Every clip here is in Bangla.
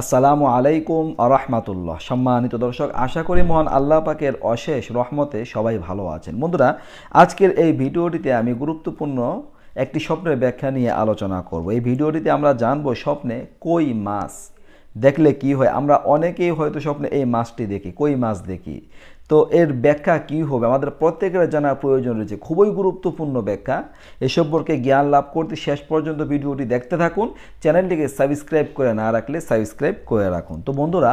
আসসালামু আলাইকুম আরহামাতুল্লাহ সম্মানিত দর্শক আশা করি মহান আল্লাহ পাকের অশেষ রহমতে সবাই ভালো আছেন বন্ধুরা আজকের এই ভিডিওটিতে আমি গুরুত্বপূর্ণ একটি স্বপ্নের ব্যাখ্যা নিয়ে আলোচনা করব এই ভিডিওটিতে আমরা জানব স্বপ্নে কই মাছ দেখলে কি হয় আমরা অনেকেই হয়তো স্বপ্নে এই মাছটি দেখি কই মাছ দেখি তো এর ব্যাখ্যা কি হবে আমাদের প্রত্যেকের জানার প্রয়োজন রয়েছে খুবই গুরুত্বপূর্ণ ব্যাখ্যা এ সম্পর্কে জ্ঞান লাভ করতে শেষ পর্যন্ত ভিডিওটি দেখতে থাকুন চ্যানেলটিকে সাবস্ক্রাইব করে না রাখলে সাবস্ক্রাইব করে রাখুন তো বন্ধুরা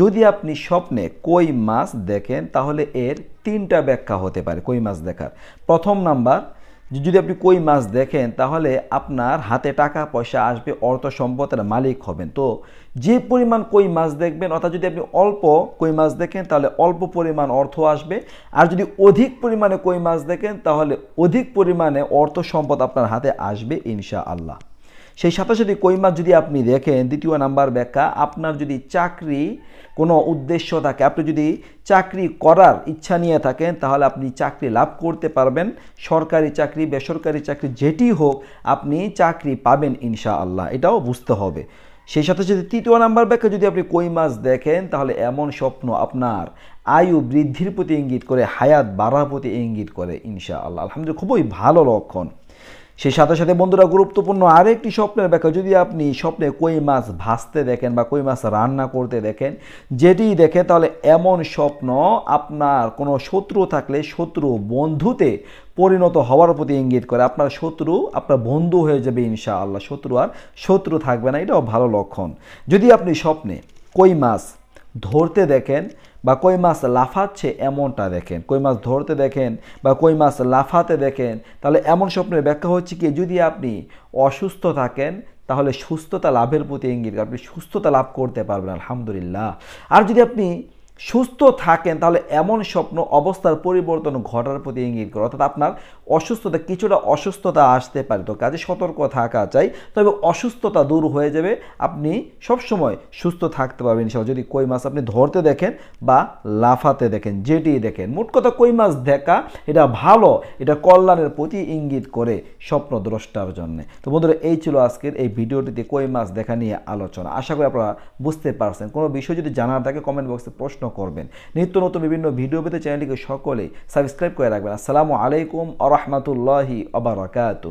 যদি আপনি স্বপ্নে কই মাছ দেখেন তাহলে এর তিনটা ব্যাখ্যা হতে পারে কই মাছ দেখার প্রথম নাম্বার যদি আপনি কই মাছ দেখেন তাহলে আপনার হাতে টাকা পয়সা আসবে অর্থ সম্পদের মালিক হবেন তো যে পরিমাণ কই মাছ দেখবেন অর্থাৎ যদি আপনি অল্প কই মাছ দেখেন তাহলে অল্প পরিমাণ অর্থ আসবে আর যদি অধিক পরিমাণে কই মাছ দেখেন তাহলে অধিক পরিমাণে অর্থ সম্পদ আপনার হাতে আসবে ইনশা আল্লাহ সেই সাথে সাথে কই মাছ যদি আপনি দেখেন দ্বিতীয় নাম্বার ব্যাখ্যা আপনার যদি চাকরি কোনো উদ্দেশ্য থাকে আপনি যদি চাকরি করার ইচ্ছা নিয়ে থাকেন তাহলে আপনি চাকরি লাভ করতে পারবেন সরকারি চাকরি বেসরকারি চাকরি যেটি হোক আপনি চাকরি পাবেন ইনশা আল্লাহ এটাও বুঝতে হবে সেই সাথে সাথে তৃতীয় নাম্বার ব্যাখ্যা যদি আপনি কই মাছ দেখেন তাহলে এমন স্বপ্ন আপনার আয়ু বৃদ্ধির প্রতি ইঙ্গিত করে হায়াত বাড়ার প্রতি ইঙ্গিত করে ইনশা আল্লাহ আলহামদুলিল্লাহ খুবই ভালো লক্ষণ সেই সাথে সাথে বন্ধুরা গুরুত্বপূর্ণ আরেকটি স্বপ্নের ব্যাখ্যা যদি আপনি স্বপ্নে কই মাছ ভাসতে দেখেন বা কই মাছ রান্না করতে দেখেন যেটি দেখে তাহলে এমন স্বপ্ন আপনার কোনো শত্রু থাকলে শত্রু বন্ধুতে পরিণত হওয়ার প্রতি ইঙ্গিত করে আপনার শত্রু আপনার বন্ধু হয়ে যাবে ইনশাআল্লাহ শত্রু আর শত্রু থাকবে না এটাও ভালো লক্ষণ যদি আপনি স্বপ্নে কই মাছ ধরতে দেখেন বা কই মাছ লাফাচ্ছে এমনটা দেখেন কই মাছ ধরতে দেখেন বা কই মাছ লাফাতে দেখেন তাহলে এমন স্বপ্নের ব্যাখ্যা হচ্ছে কি যদি আপনি অসুস্থ থাকেন তাহলে সুস্থতা লাভের প্রতি ইঙ্গিত আপনি সুস্থতা লাভ করতে পারবেন আলহামদুলিল্লাহ আর যদি আপনি সুস্থ থাকেন তাহলে এমন স্বপ্ন অবস্থার পরিবর্তন ঘটার প্রতি ইঙ্গিত করে অর্থাৎ আপনার অসুস্থতা কিছুটা অসুস্থতা আসতে পারে তো কাজে সতর্ক থাকা চাই তবে অসুস্থতা দূর হয়ে যাবে আপনি সবসময় সুস্থ থাকতে পারবেন সব যদি কই মাছ আপনি ধরতে দেখেন বা লাফাতে দেখেন যেটি দেখেন মোট কথা কই মাছ দেখা এটা ভালো এটা কল্যাণের প্রতি ইঙ্গিত করে স্বপ্ন দ্রষ্টার জন্যে তো বন্ধুরা এই ছিল আজকের এই ভিডিওটিতে কই মাছ দেখা নিয়ে আলোচনা আশা করি আপনারা বুঝতে পারছেন কোনো বিষয় যদি জানার থাকে কমেন্ট বক্সে প্রশ্ন করবেন নিত্য নতুন বিভিন্ন ভিডিও পেতে চ্যানেলটিকে সকলে সাবস্ক্রাইব করে রাখবেন আসসালামু আলাইকুম আ রহমতুল্লাহি আবরাকাতু